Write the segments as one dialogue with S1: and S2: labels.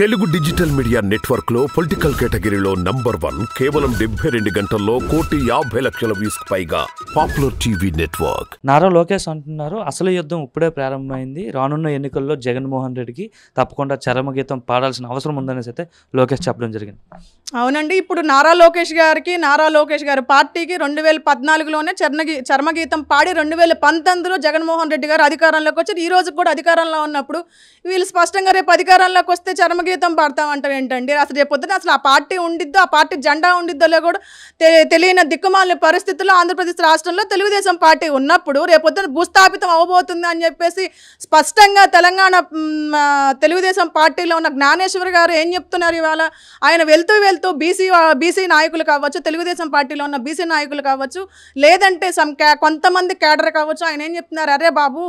S1: Telugu digital media network లో political కేటగిరీలో number one కేవలం డెబ్బై రెండు గంటల్లో కోటి యాభై లక్షల వ్యూస్ పైగా popular TV network
S2: Nara Lokesh అంటున్నారు అసలు యుద్ధం ఇప్పుడే ప్రారంభమైంది రానున్న ఎన్నికల్లో జగన్మోహన్ రెడ్డికి తప్పకుండా చరమగీతం పాడాల్సిన అవసరం ఉందనేసి అయితే లోకేష్ చెప్పడం జరిగింది
S1: అవునండి ఇప్పుడు నారా లోకేష్ గారికి నారా లోకేష్ గారి పార్టీకి రెండు వేల పద్నాలుగులోనే చర్మగీ చర్మగీతం పాడి రెండు వేల పంతొమ్మిదిలో జగన్మోహన్ రెడ్డి గారు అధికారంలోకి వచ్చారు ఈ రోజు కూడా అధికారంలో ఉన్నప్పుడు వీళ్ళు స్పష్టంగా రేపు అధికారంలోకి వస్తే చర్మగీ గీతం పాడతామంటారు ఏంటండి అసలు రేపు పొద్దున అసలు ఆ పార్టీ ఉండిద్దో ఆ పార్టీ జెండా ఉండిద్దో కూడా తెలియని దిక్కుమాలిన పరిస్థితుల్లో ఆంధ్రప్రదేశ్ రాష్ట్రంలో తెలుగుదేశం పార్టీ ఉన్నప్పుడు రేపొద్దున భూస్థాపితం అవబోతుంది అని చెప్పేసి స్పష్టంగా తెలంగాణ తెలుగుదేశం పార్టీలో ఉన్న జ్ఞానేశ్వర్ గారు ఏం చెప్తున్నారు ఇవాళ ఆయన వెళ్తూ వెళ్తూ బీసీ బీసీ నాయకులు కావచ్చు తెలుగుదేశం పార్టీలో ఉన్న బీసీ నాయకులు కావచ్చు లేదంటే సమ్ కొంతమంది కేడర్ కావచ్చు ఆయన ఏం చెప్తున్నారు అరే బాబు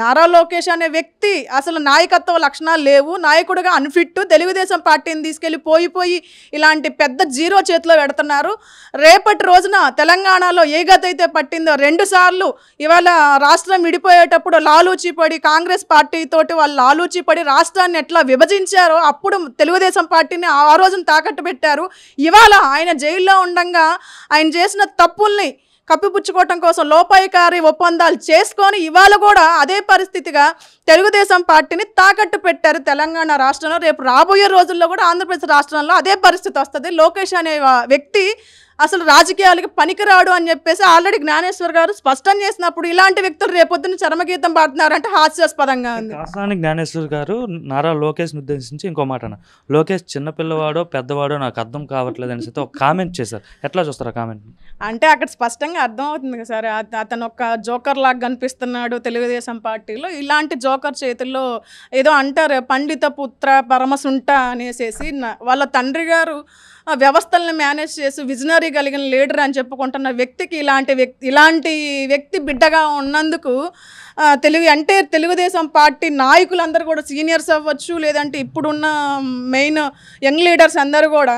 S1: నారా లోకేష్ అనే వ్యక్తి అసలు నాయకత్వ లక్షణాలు లేవు నాయకుడిగా అన్ఫిట్ తెలుగుదేశం పార్టీని తీసుకెళ్ళి పోయి పోయి ఇలాంటి పెద్ద జీరో చేతిలో పెడుతున్నారు రేపటి రోజున తెలంగాణలో ఏ గత అయితే పట్టిందో రెండుసార్లు ఇవాళ రాష్ట్రం విడిపోయేటప్పుడు లాలూచిపడి కాంగ్రెస్ పార్టీతోటి వాళ్ళు లాలూచిపడి రాష్ట్రాన్ని ఎట్లా విభజించారో అప్పుడు తెలుగుదేశం పార్టీని ఆ రోజున తాకట్టు పెట్టారు ఇవాళ ఆయన జైల్లో ఉండగా ఆయన చేసిన తప్పుల్ని కప్పిపుచ్చుకోవటం కోసం లోపాయికారి ఒప్పందాలు చేసుకొని ఇవాళ కూడా అదే పరిస్థితిగా తెలుగుదేశం పార్టీని తాకట్టు పెట్టారు తెలంగాణ రాష్ట్రంలో రేపు రాబోయే రోజుల్లో కూడా ఆంధ్రప్రదేశ్ రాష్ట్రంలో అదే పరిస్థితి వస్తుంది లోకేష్ అనే వ్యక్తి అసలు రాజకీయాలకి పనికిరాడు అని చెప్పేసి ఆల్రెడీ జ్ఞానేశ్వర్ గారు స్పష్టం చేసినప్పుడు ఇలాంటి వ్యక్తులు రేపొద్దున చరమగీతం పాడుతున్నారంటే హాస్యాస్పదంగా ఉంది
S2: కాసాని జ్ఞానేశ్వర్ గారు నారా లోకేష్ని ఉద్దేశించి ఇంకో మాట లోకేష్ చిన్నపిల్లవాడో పెద్దవాడో నాకు అర్థం కావట్లేదు అనేసి ఒక కామెంట్ చేశారు ఎట్లా చూస్తారు కామెంట్
S1: అంటే అక్కడ స్పష్టంగా అర్థం అవుతుంది కదా సార్ అతను ఒక జోకర్ లాగా కనిపిస్తున్నాడు తెలుగుదేశం పార్టీలో ఇలాంటి జోకర్ చేతుల్లో ఏదో అంటారు పండిత పుత్ర పరమసుంట అనేసేసి వాళ్ళ తండ్రి గారు వ్యవస్థలను మేనేజ్ చేసి విజనరీ కలిగిన లీడర్ అని చెప్పుకుంటున్న వ్యక్తికి ఇలాంటి వ్యక్తి ఇలాంటి వ్యక్తి బిడ్డగా ఉన్నందుకు తెలుగు అంటే తెలుగుదేశం పార్టీ నాయకులందరూ కూడా సీనియర్స్ అవ్వచ్చు లేదంటే ఇప్పుడున్న మెయిన్ యంగ్ లీడర్స్ అందరూ కూడా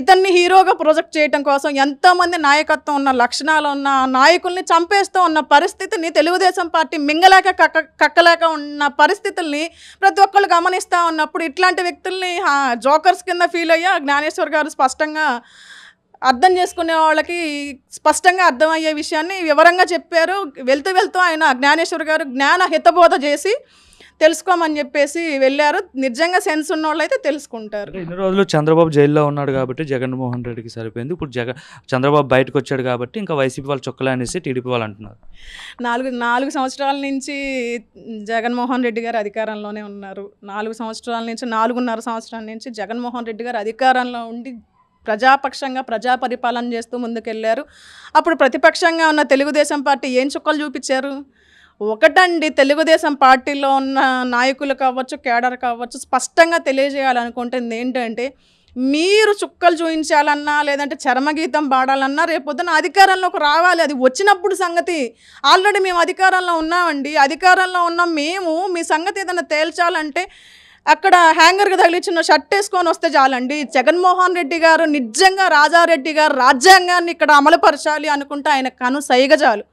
S1: ఇతన్ని హీరోగా ప్రొజెక్ట్ చేయడం కోసం ఎంతోమంది నాయకత్వం ఉన్న లక్షణాలు ఉన్న నాయకుల్ని చంపేస్తూ ఉన్న పరిస్థితిని తెలుగుదేశం పార్టీ మింగలేక కక్క కక్కలేక ఉన్న పరిస్థితుల్ని ప్రతి ఒక్కళ్ళు గమనిస్తూ ఉన్నప్పుడు ఇట్లాంటి వ్యక్తుల్ని జోకర్స్ కింద ఫీల్ అయ్యా జ్ఞానేశ్వర్ గారు స్పష్టంగా అర్థం చేసుకునే వాళ్ళకి స్పష్టంగా అర్థమయ్యే విషయాన్ని వివరంగా చెప్పారు వెళ్తూ వెళ్తూ ఆయన జ్ఞానేశ్వర్ గారు జ్ఞాన హితబోధ చేసి తెలుసుకోమని చెప్పేసి వెళ్ళారు నిజంగా సెన్స్ ఉన్న వాళ్ళు అయితే తెలుసుకుంటారు
S2: ఇన్ని రోజులు చంద్రబాబు జైల్లో ఉన్నాడు కాబట్టి జగన్మోహన్ రెడ్డికి సరిపోయింది ఇప్పుడు జగ చంద్రబాబు బయటకు వచ్చాడు కాబట్టి ఇంకా వైసీపీ వాళ్ళు చొక్కలా అనేసి టీడీపీ వాళ్ళు అంటున్నారు
S1: నాలుగు నాలుగు సంవత్సరాల నుంచి జగన్మోహన్ రెడ్డి గారు అధికారంలోనే ఉన్నారు నాలుగు సంవత్సరాల నుంచి నాలుగున్నర సంవత్సరాల నుంచి జగన్మోహన్ రెడ్డి గారు అధికారంలో ఉండి ప్రజాపక్షంగా ప్రజా పరిపాలన చేస్తూ ముందుకెళ్ళారు అప్పుడు ప్రతిపక్షంగా ఉన్న తెలుగుదేశం పార్టీ ఏం చుక్కలు చూపించారు ఒకటండి తెలుగుదేశం పార్టీలో ఉన్న నాయకులు కావచ్చు కేడర్ కావచ్చు స్పష్టంగా తెలియజేయాలనుకుంటుంది ఏంటంటే మీరు చుక్కలు చూయించాలన్నా లేదంటే చర్మగీతం పాడాలన్నా రేపొద్దున అధికారంలోకి రావాలి అది వచ్చినప్పుడు సంగతి ఆల్రెడీ మేము అధికారంలో ఉన్నామండి అధికారంలో ఉన్న మేము మీ సంగతి ఏదైనా తేల్చాలంటే అక్కడ హ్యాంగర్కి తగిలిచ్చిన షర్ట్ వేసుకొని వస్తే చాలండి జగన్మోహన్ రెడ్డి గారు నిజంగా రాజారెడ్డి గారు రాజ్యాంగాన్ని ఇక్కడ అమలుపరచాలి అనుకుంటే ఆయన కను సైగ చాలు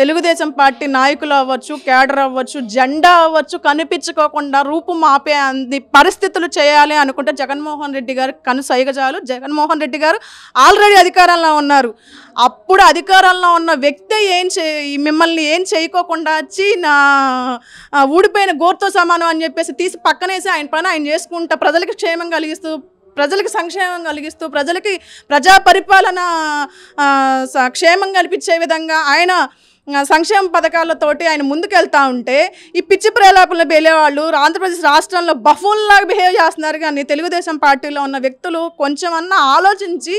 S1: తెలుగుదేశం పార్టీ నాయకులు అవ్వచ్చు కేడర్ అవ్వచ్చు జెండా అవ్వచ్చు కనిపించుకోకుండా రూపు మాపే అంది పరిస్థితులు చేయాలి అనుకుంటే జగన్మోహన్ రెడ్డి గారు కనుసైగజాలు జగన్మోహన్ రెడ్డి గారు ఆల్రెడీ అధికారంలో ఉన్నారు అప్పుడు అధికారంలో ఉన్న వ్యక్తే ఏం చే మిమ్మల్ని ఏం చేయకోకుండా వచ్చి నా ఊడిపోయిన గోర్తో సమానం అని చెప్పేసి తీసి పక్కనేసి ఆయన పని ఆయన చేసుకుంటా ప్రజలకు క్షేమం కలిగిస్తూ ప్రజలకు సంక్షేమం కలిగిస్తూ ప్రజలకి ప్రజా పరిపాలన క్షేమం కల్పించే విధంగా ఆయన సంక్షేమ పథకాలతోటి ఆయన ముందుకెళ్తా ఉంటే ఈ పిచ్చి వెళ్ళే వాళ్ళు ఆంధ్రప్రదేశ్ రాష్ట్రంలో బఫూన్లాగా బిహేవ్ చేస్తున్నారు కానీ తెలుగుదేశం పార్టీలో ఉన్న వ్యక్తులు కొంచెం అన్నా ఆలోచించి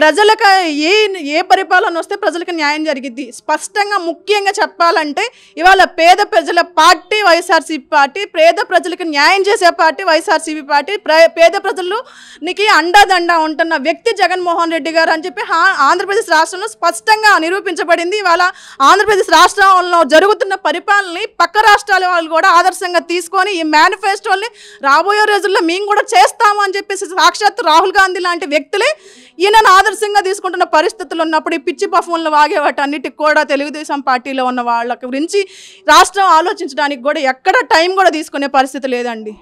S1: ప్రజలకు ఏ ఏ పరిపాలన వస్తే ప్రజలకు న్యాయం జరిగిద్ది స్పష్టంగా ముఖ్యంగా చెప్పాలంటే ఇవాళ పేద ప్రజల పార్టీ వైఎస్ఆర్సీపీ పార్టీ పేద ప్రజలకు న్యాయం చేసే పార్టీ వైఎస్ఆర్సీపీ పార్టీ పేద ప్రజలకి అండాదండా ఉంటున్న వ్యక్తి జగన్మోహన్ రెడ్డి గారు అని చెప్పి ఆంధ్రప్రదేశ్ రాష్ట్రంలో స్పష్టంగా నిరూపించబడింది ఇవాళ ఆంధ్రప్రదేశ్ రాష్ట్రంలో జరుగుతున్న పరిపాలనని పక్క రాష్ట్రాల వాళ్ళు కూడా ఆదర్శంగా తీసుకొని ఈ మేనిఫెస్టోని రాబోయే రోజుల్లో మేము కూడా చేస్తాము అని చెప్పేసి సాక్షాత్ రాహుల్ గాంధీ లాంటి వ్యక్తులే ఈయన ఆదర్శంగా తీసుకుంటున్న పరిస్థితులు ఉన్నప్పుడు ఈ పిచ్చి పఫోన్లు వాగే అన్నిటికి కూడా తెలుగుదేశం పార్టీలో ఉన్న వాళ్ళ గురించి రాష్ట్రం ఆలోచించడానికి కూడా ఎక్కడ టైం కూడా తీసుకునే పరిస్థితి లేదండి